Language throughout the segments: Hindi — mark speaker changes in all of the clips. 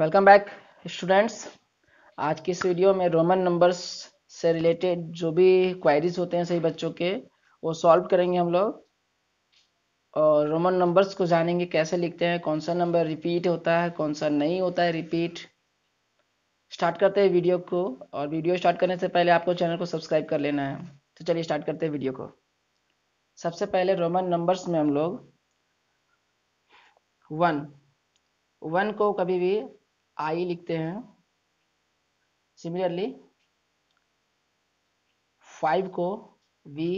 Speaker 1: वेलकम बैक स्टूडेंट्स आज की इस वीडियो में रोमन नंबर्स से रिलेटेड जो भी क्वायरीज होते हैं सही बच्चों के वो सॉल्व करेंगे हम लोग और रोमन नंबर्स को जानेंगे कैसे लिखते हैं कौन सा नंबर रिपीट होता है कौन सा नहीं होता है रिपीट स्टार्ट करते हैं वीडियो को और वीडियो स्टार्ट करने से पहले आपको चैनल को सब्सक्राइब कर लेना है तो चलिए स्टार्ट करते हैं वीडियो को सबसे पहले रोमन नंबर्स में हम लोग वन वन को कभी भी आई लिखते हैं सिमिलरली फाइव को वी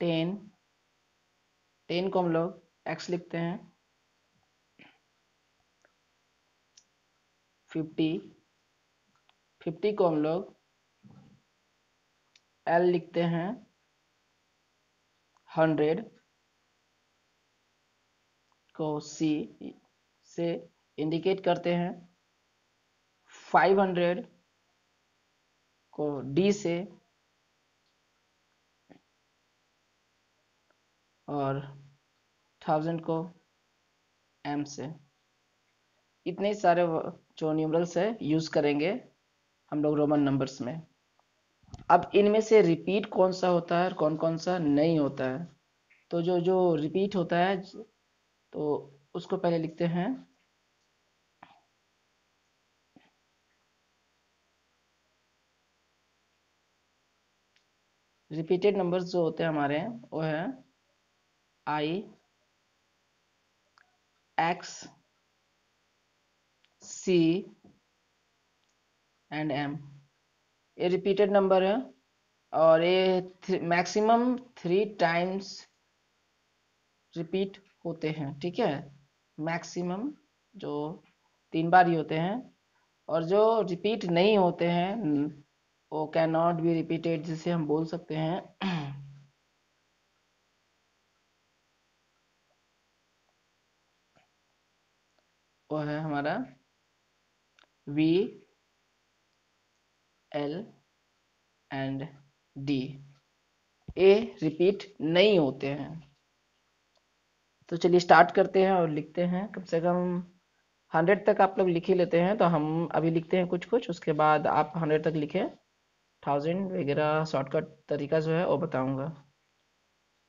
Speaker 1: टेन टेन को हम लोग एक्स लिखते हैं फिफ्टी फिफ्टी को हम लोग एल लिखते हैं हंड्रेड को सी से इंडिकेट करते हैं 500 को डी से और थाउजेंड को एम से इतने सारे जो न्यूमरल्स है यूज करेंगे हम लोग रोमन नंबर्स में अब इनमें से रिपीट कौन सा होता है और कौन कौन सा नहीं होता है तो जो जो रिपीट होता है तो उसको पहले लिखते हैं रिपीटेड नंबर्स जो होते हैं हमारे वो है I X C and M ये रिपीटेड नंबर है और ये मैक्सिमम थ्री टाइम्स रिपीट होते हैं ठीक है मैक्सिमम जो तीन बार ही होते हैं और जो रिपीट नहीं होते हैं वो कैन नॉट बी रिपीटेड जिसे हम बोल सकते हैं वो है हमारा V L एंड D ए रिपीट नहीं होते हैं तो चलिए स्टार्ट करते हैं और लिखते हैं कम से कम हंड्रेड तक आप लोग लिख ही लेते हैं तो हम अभी लिखते हैं कुछ कुछ उसके बाद आप हंड्रेड तक लिखें थाउजेंड वगैरह शॉर्टकट तरीका जो है वो बताऊंगा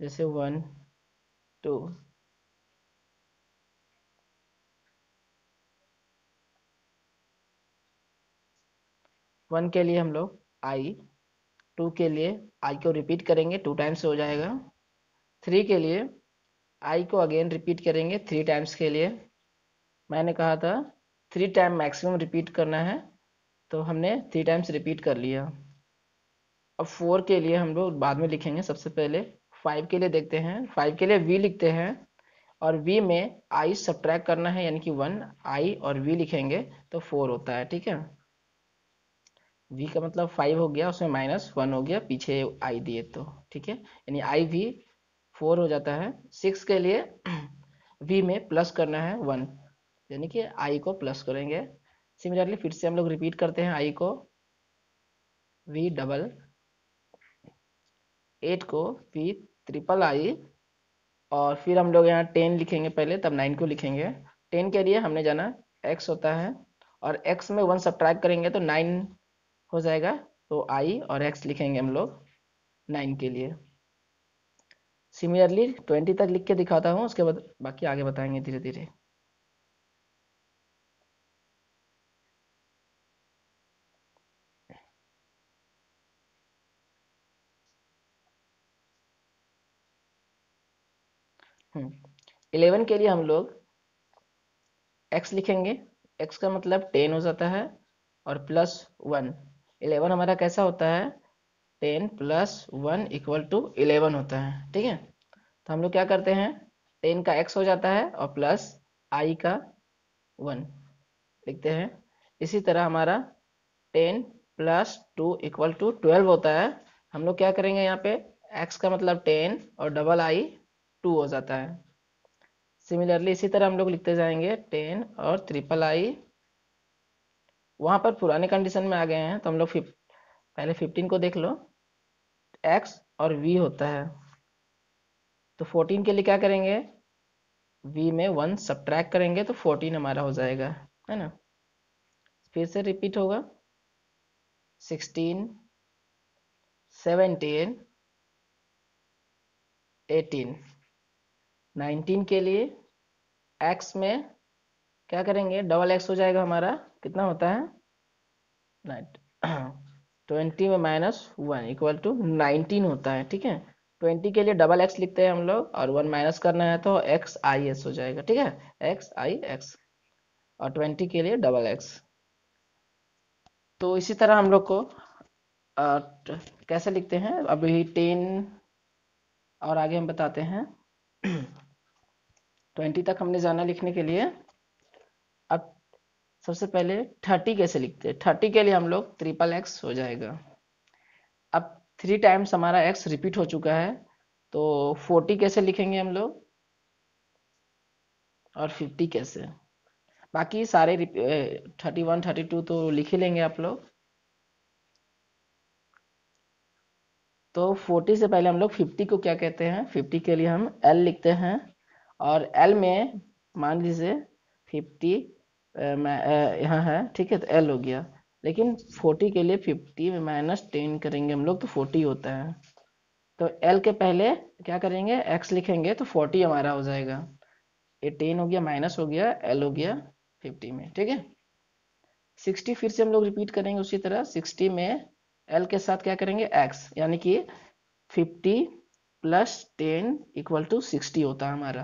Speaker 1: जैसे वन टू वन के लिए हम लोग आई टू के लिए आई को रिपीट करेंगे टू टाइम्स हो जाएगा थ्री के लिए आई को अगेन रिपीट करेंगे थ्री टाइम्स के लिए मैंने कहा था थ्री टाइम मैक्सिमम रिपीट करना है तो हमने थ्री टाइम्स रिपीट कर लिया अब फोर के लिए हम लोग बाद में लिखेंगे सबसे पहले फाइव के लिए देखते हैं फाइव के लिए वी लिखते हैं और वी में आई सब्ट्रैक्ट करना है यानी कि वन आई और वी लिखेंगे तो फोर होता है ठीक है वी का मतलब फाइव हो गया उसमें माइनस वन हो गया पीछे आई दिए तो ठीक है यानी आई वी फोर हो जाता है सिक्स के लिए वी में प्लस करना है वन यानी कि आई को प्लस करेंगे सिमिलरली फिर से हम लोग रिपीट करते हैं आई को वी डबल एट को वी ट्रिपल आई और फिर हम लोग यहाँ टेन लिखेंगे पहले तब नाइन को लिखेंगे टेन के लिए हमने जाना एक्स होता है और एक्स में वन सब्ट्रैक्ट करेंगे तो नाइन हो जाएगा तो आई और एक्स लिखेंगे हम लोग नाइन के लिए सिमिलरली ट्वेंटी तक लिख के दिखाता हूँ उसके बाद बाकी आगे बताएंगे धीरे धीरे हम्म, इलेवन के लिए हम लोग एक्स लिखेंगे एक्स का मतलब टेन हो जाता है और प्लस वन इलेवन हमारा कैसा होता है ten plus one equal to eleven होता है ठीक है तो हम लोग क्या करते हैं टेन का एक्स हो जाता है और प्लस आई का वन लिखते हैं इसी तरह हमारा ten plus two equal to twelve होता है हम लोग क्या करेंगे यहाँ पे एक्स का मतलब टेन और डबल आई टू हो जाता है सिमिलरली इसी तरह हम लोग लिखते जाएंगे टेन और ट्रिपल आई वहाँ पर पुराने कंडीशन में आ गए हैं तो हम लोग फिफ पहले फिफ्टीन को देख लो एक्स और वी होता है तो 14 के लिए क्या करेंगे वी में वन सब्ट्रैक करेंगे तो 14 हमारा हो जाएगा है ना फिर से रिपीट होगा 16 17 18 19 के लिए एक्स में क्या करेंगे डबल एक्स हो जाएगा हमारा कितना होता है नाइट ट्वेंटी में minus one equal to nineteen होता है ठीक है ट्वेंटी के लिए डबल एक्स लिखते हैं हम लोग और वन माइनस करना है तो एक्स आई एस हो जाएगा ठीक है एक्स आई एक्स और ट्वेंटी के लिए डबल एक्स तो इसी तरह हम लोग को आ, कैसे लिखते हैं अभी टेन और आगे हम बताते हैं ट्वेंटी तक हमने जाना लिखने के लिए सबसे पहले थर्टी कैसे लिखते हैं थर्टी के लिए हम लोग ट्रिपल एक्स हो जाएगा अब थ्री टाइम्स हमारा एक्स रिपीट हो चुका है तो फोर्टी कैसे लिखेंगे हम लोग और फिफ्टी कैसे बाकी सारे थर्टी वन थर्टी टू तो लिख ही लेंगे आप लोग तो फोर्टी से पहले हम लोग फिफ्टी को क्या कहते हैं फिफ्टी के लिए हम एल लिखते हैं और एल में मान लीजिए फिफ्टी मैं यहाँ है ठीक है तो एल हो गया लेकिन फोर्टी के लिए फिफ्टी में माइनस टेन करेंगे हम लोग तो फोर्टी होता है तो एल के पहले क्या करेंगे एक्स लिखेंगे तो फोर्टी हमारा हो जाएगा ये टेन हो गया माइनस हो गया एल हो गया फिफ्टी में ठीक है सिक्सटी फिर से हम लोग रिपीट करेंगे उसी तरह सिक्सटी में एल के साथ क्या करेंगे एक्स यानी कि fifty plus ten equal to sixty होता है हमारा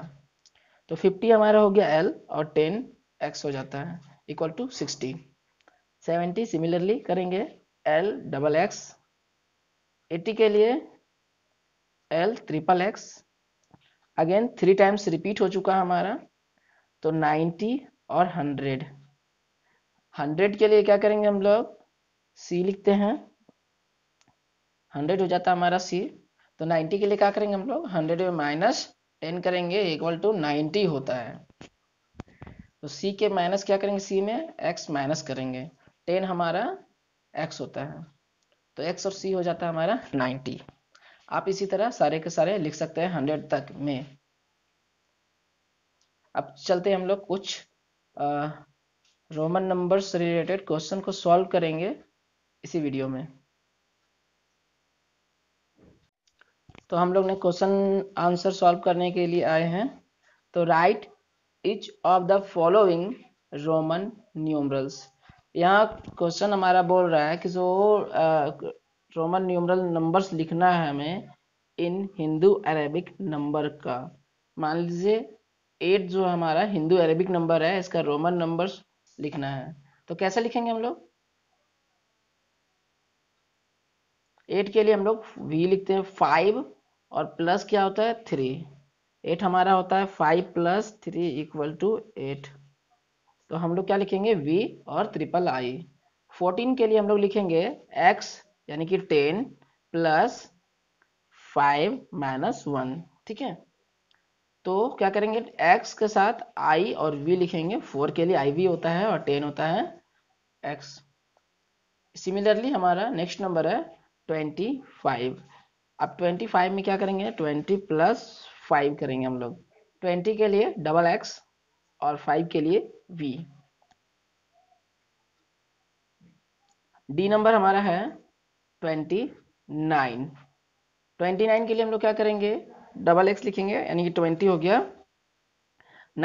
Speaker 1: तो फिफ्टी हमारा हो गया एल और टेन एक्स हो जाता है equal to sixty seventy similarly करेंगे एल डबल एक्स एटी के लिए L triple X again three times repeat हो चुका हमारा तो नाइन्टी और हंड्रेड हंड्रेड के लिए क्या करेंगे हम लोग सी लिखते हैं हंड्रेड हो जाता हमारा सी तो नाइन्टी के लिए क्या करेंगे हम लोग हंड्रेड में माइनस टेन करेंगे इक्वल टू नाइन्टी होता है तो सी के माइनस क्या करेंगे सी में एक्स माइनस करेंगे टेन हमारा एक्स होता है तो एक्स और सी हो जाता है हमारा नाइन्टी आप इसी तरह सारे के सारे लिख सकते हैं हंड्रेड तक में अब चलते हम लोग कुछ रोमन नंबर से रिलेटेड क्वेश्चन को सॉल्व करेंगे इसी वीडियो में तो हम लोग ने क्वेश्चन आंसर सॉल्व करने के लिए आए हैं तो write each of the following Roman numerals यहाँ क्वेश्चन हमारा बोल रहा है कि जो रोमन न्यूमरल नंबर्स लिखना है हमें इन हिंदू अरेबिक नंबर का मान लीजिए एट जो हमारा हिंदू अरेबिक नंबर है इसका रोमन नंबर्स लिखना है तो कैसे लिखेंगे हम लोग एट के लिए हम लोग वी लिखते हैं फाइव और प्लस क्या होता है थ्री एट हमारा होता है five plus three equal to eight तो हम लोग क्या लिखेंगे v और ट्रिपल i फोर्टीन के लिए हम लोग लिखेंगे x यानी कि ten plus five minus one ठीक है तो क्या करेंगे एक्स के साथ आई और वी लिखेंगे फोर के लिए आई वी होता है और टेन होता है एक्स सिमिलरली हमारा नेक्स्ट नंबर है ट्वेंटी फाइव अब ट्वेंटी फाइव में क्या करेंगे ट्वेंटी प्लस फाइव करेंगे हम लोग ट्वेंटी के लिए डबल एक्स और फाइव के लिए वी डी नंबर हमारा है ट्वेंटी नाइन ट्वेंटी नाइन के लिए हम लोग क्या करेंगे डबल एक्स लिखेंगे यानी कि ट्वेंटी हो गया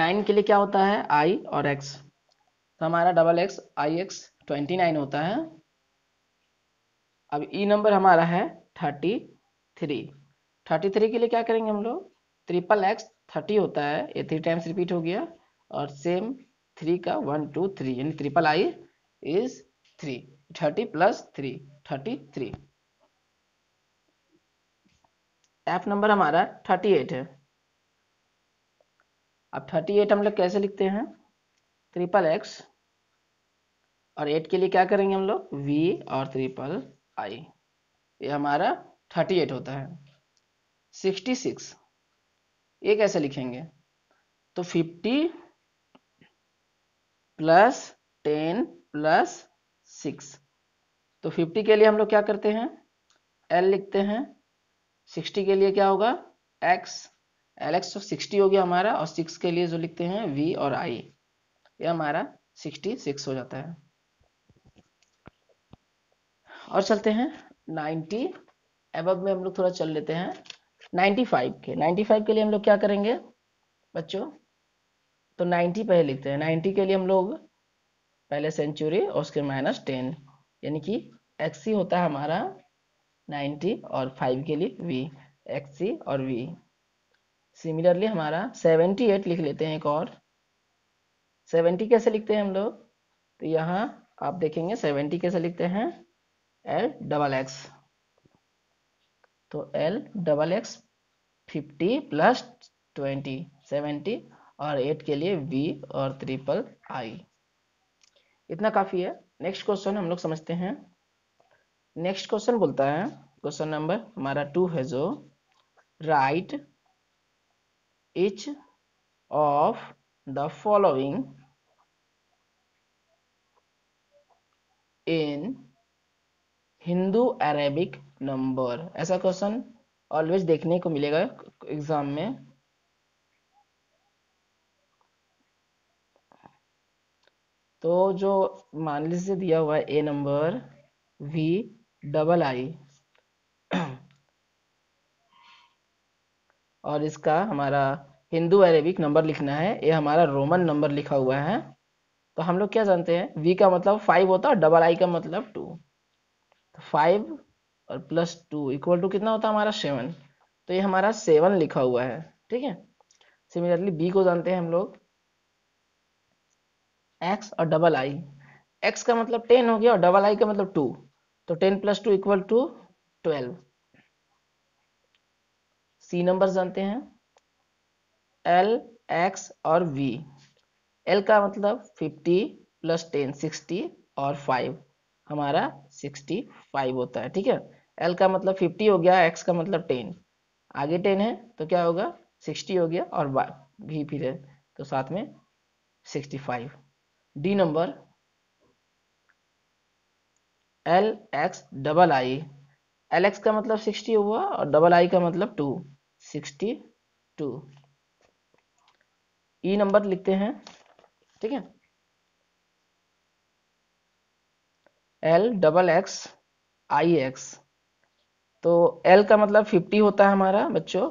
Speaker 1: नाइन के लिए क्या होता है आई और एक्स तो हमारा double X I X twenty nine होता है अब ई e नंबर हमारा है थर्टी थ्री थर्टी थ्री के लिए क्या करेंगे हम लोग ट्रिपल एक्स थर्टी होता है ये थ्री टाइम्स रिपीट हो गया और सेम थ्री का वन टू थ्री यानी triple I is three thirty plus three thirty three F number हमारा थर्टी एट है अब थर्टी एट हम लोग कैसे लिखते हैं ट्रिपल एक्स और एट के लिए क्या करेंगे हम लोग वी और ट्रिपल आई ये हमारा थर्टी एट होता है सिक्सटी सिक्स ये कैसे लिखेंगे तो 50 प्लस 10 प्लस 6 तो 50 के लिए हम लोग क्या करते हैं एल लिखते हैं 60 के लिए क्या होगा एक्स एल एक्स तो सिक्सटी हो गया हमारा और सिक्स के लिए जो लिखते हैं वी और आई ये हमारा सिक्सटी सिक्स हो जाता है और चलते हैं नाइन्टी एब में हम लोग थोड़ा चल लेते हैं 95 के 95 के लिए हम लोग क्या करेंगे बच्चों तो 90 पहले लिखते हैं 90 के लिए हम लोग पहले सेंचुरी और उसके माइनस टेन यानी कि एक्स होता है हमारा 90 और 5 के लिए v एक्स और v सिमिलरली हमारा 78 लिख लेते हैं एक और 70 कैसे लिखते हैं हम लोग तो यहाँ आप देखेंगे 70 कैसे लिखते हैं एल डबल एक्स तो L double X fifty plus twenty seventy और एट के लिए वी और ट्रिपल आई इतना काफी है नेक्स्ट क्वेश्चन हम लोग समझते हैं नेक्स्ट क्वेश्चन बोलता है क्वेश्चन नंबर हमारा टू है जो write each of the following in Hindu Arabic number ऐसा क्वेश्चन ऑलवेज देखने को मिलेगा एग्जाम में तो जो मान लीजिए दिया हुआ है A number V double I और इसका हमारा हिंदू अरेबिक नंबर लिखना है ये हमारा रोमन नंबर लिखा हुआ है तो हम लोग क्या जानते हैं वी का मतलब फाइव होता है डबल आई का मतलब टू तो फाइव और प्लस टू इक्वल टू कितना होता है हमारा सेवन तो ये हमारा सेवन लिखा हुआ है ठीक है सिमिलरली बी को जानते हैं हम लोग एक्स और डबल आई एक्स का मतलब टेन हो गया और डबल आई का मतलब टू तो ten plus two equal to twelve C number जानते हैं एल एक्स और वी एल का मतलब फिफ्टी प्लस टेन सिक्सटी और फाइव हमारा सिक्सटी फाइव होता है ठीक है एल का मतलब फिफ्टी हो गया एक्स का मतलब टेन आगे टेन है तो क्या होगा सिक्सटी हो गया और भी फिर है तो साथ में sixty five D number L X double I L X का मतलब सिक्सटी हुआ और डबल आई का मतलब two sixty two E number लिखते हैं ठीक है L double X I X तो एल का मतलब फिफ्टी होता है हमारा बच्चों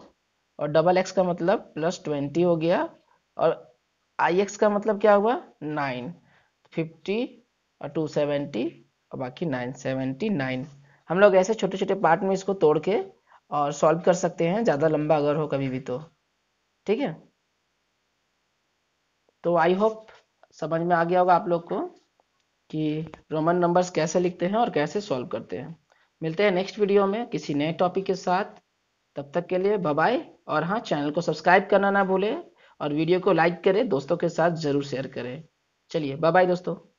Speaker 1: और डबल एक्स का मतलब प्लस ट्वेंटी हो गया और आई एक्स का मतलब क्या हुआ नाइन फिफ्टी और टू सेवेंटी और बाकी नाइन सेवेंटी नाइन हम लोग ऐसे छोटे छोटे पार्ट में इसको तोड़ के और सॉल्व कर सकते हैं ज़्यादा लंबा अगर हो कभी भी तो ठीक है तो आई होप समझ में आ गया होगा आप लोग को कि रोमन नंबर्स कैसे लिखते हैं और कैसे सॉल्व करते हैं मिलते हैं नेक्स्ट वीडियो में किसी नए टॉपिक के साथ तब तक के लिए बाय और हाँ चैनल को सब्सक्राइब करना ना भूलें और वीडियो को लाइक करें दोस्तों के साथ जरूर शेयर करें चलिए बाय बाय दोस्तों